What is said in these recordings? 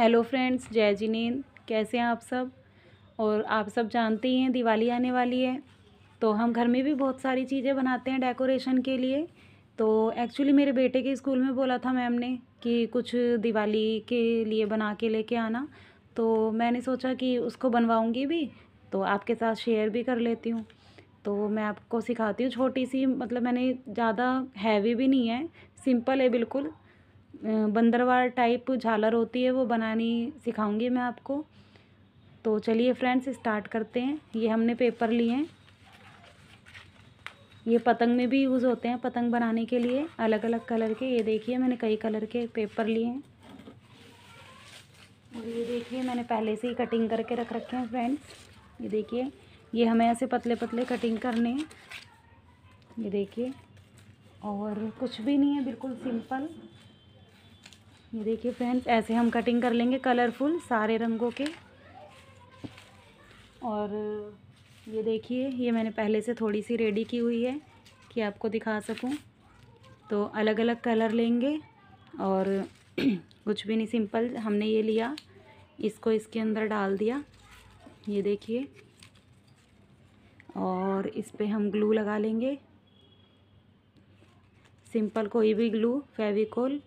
hello friends जय जिनेन कैसे हैं आप सब और आप सब जानते ही हैं दिवाली आने वाली है तो हम घर में भी बहुत सारी चीज़ें बनाते हैं डेकोरेशन के लिए तो एक्चुअली मेरे बेटे के स्कूल में बोला था मैम ने कि कुछ दिवाली के लिए बना के लेके आना तो मैंने सोचा कि उसको बनवाऊँगी भी तो आपके साथ शेयर भी कर लेती हूँ तो मैं आपको सिखाती हूँ छोटी सी मतलब मैंने ज़्यादा हैवी भी नहीं है सिंपल है बिल्कुल बंदरवाल टाइप झालर होती है वो बनानी सिखाऊंगी मैं आपको तो चलिए फ्रेंड्स स्टार्ट करते हैं ये हमने पेपर लिए हैं ये पतंग में भी यूज़ होते हैं पतंग बनाने के लिए अलग अलग कलर के ये देखिए मैंने कई कलर के पेपर लिए हैं और ये देखिए मैंने पहले से ही कटिंग करके रख रखे हैं फ्रेंड्स ये देखिए ये हमें ऐसे पतले पतले कटिंग करने हैं ये देखिए और कुछ भी नहीं है बिल्कुल सिंपल ये देखिए फ्रेंड्स ऐसे हम कटिंग कर लेंगे कलरफुल सारे रंगों के और ये देखिए ये मैंने पहले से थोड़ी सी रेडी की हुई है कि आपको दिखा सकूं तो अलग अलग कलर लेंगे और कुछ भी नहीं सिंपल हमने ये लिया इसको इसके अंदर डाल दिया ये देखिए और इस पर हम ग्लू लगा लेंगे सिंपल कोई भी ग्लू फेविकोल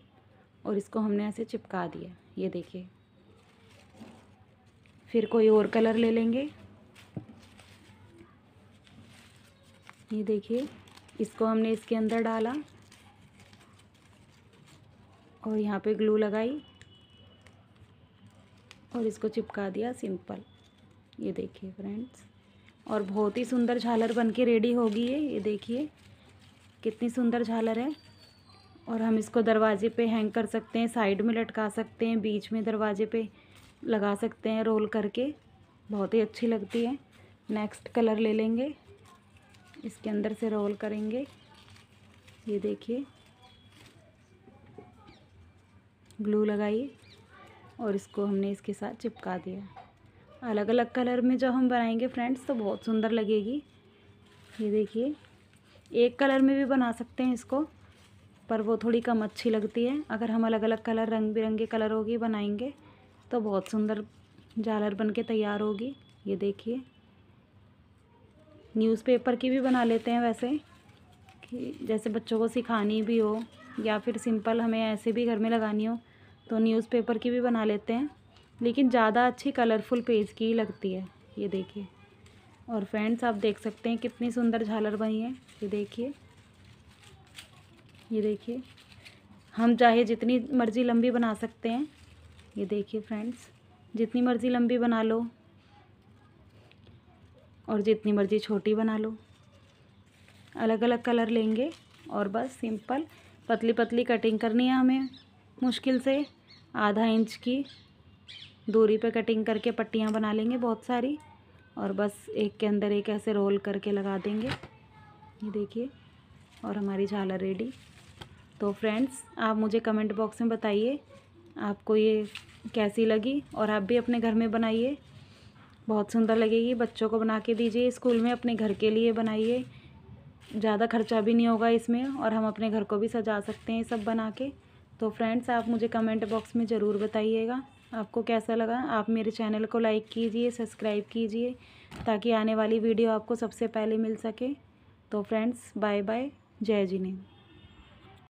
और इसको हमने ऐसे चिपका दिया ये देखिए फिर कोई और कलर ले लेंगे ये देखिए इसको हमने इसके अंदर डाला और यहाँ पे ग्लू लगाई और इसको चिपका दिया सिंपल ये देखिए फ्रेंड्स और बहुत ही सुंदर झालर बन के रेडी होगी ये ये देखिए कितनी सुंदर झालर है और हम इसको दरवाजे पे हैंग कर सकते हैं साइड में लटका सकते हैं बीच में दरवाजे पे लगा सकते हैं रोल करके बहुत ही अच्छी लगती है नेक्स्ट कलर ले लेंगे इसके अंदर से रोल करेंगे ये देखिए ग्लू लगाइए और इसको हमने इसके साथ चिपका दिया अलग अलग कलर में जो हम बनाएंगे फ्रेंड्स तो बहुत सुंदर लगेगी ये देखिए एक कलर में भी बना सकते हैं इसको पर वो थोड़ी कम अच्छी लगती है अगर हम अलग अलग कलर रंग बिरंगे कलरों की बनाएंगे तो बहुत सुंदर झालर बन के तैयार होगी ये देखिए न्यूज़पेपर की भी बना लेते हैं वैसे कि जैसे बच्चों को सिखानी भी हो या फिर सिंपल हमें ऐसे भी घर में लगानी हो तो न्यूज़पेपर की भी बना लेते हैं लेकिन ज़्यादा अच्छी कलरफुल पेज की ही लगती है ये देखिए और फ्रेंड्स आप देख सकते हैं कितनी सुंदर झालर बनी है ये देखिए ये देखिए हम चाहे जितनी मर्ज़ी लंबी बना सकते हैं ये देखिए फ्रेंड्स जितनी मर्ज़ी लंबी बना लो और जितनी मर्ज़ी छोटी बना लो अलग अलग कलर लेंगे और बस सिंपल पतली पतली कटिंग करनी है हमें मुश्किल से आधा इंच की दूरी पे कटिंग करके पट्टियाँ बना लेंगे बहुत सारी और बस एक के अंदर एक ऐसे रोल करके लगा देंगे ये देखिए और हमारी झालर रेडी तो फ्रेंड्स आप मुझे कमेंट बॉक्स में बताइए आपको ये कैसी लगी और आप भी अपने घर में बनाइए बहुत सुंदर लगेगी बच्चों को बना के दीजिए स्कूल में अपने घर के लिए बनाइए ज़्यादा खर्चा भी नहीं होगा इसमें और हम अपने घर को भी सजा सकते हैं सब बना के तो फ्रेंड्स आप मुझे कमेंट बॉक्स में ज़रूर बताइएगा आपको कैसा लगा आप मेरे चैनल को लाइक कीजिए सब्सक्राइब कीजिए ताकि आने वाली वीडियो आपको सबसे पहले मिल सके तो फ्रेंड्स बाय बाय जय जिनेंद्र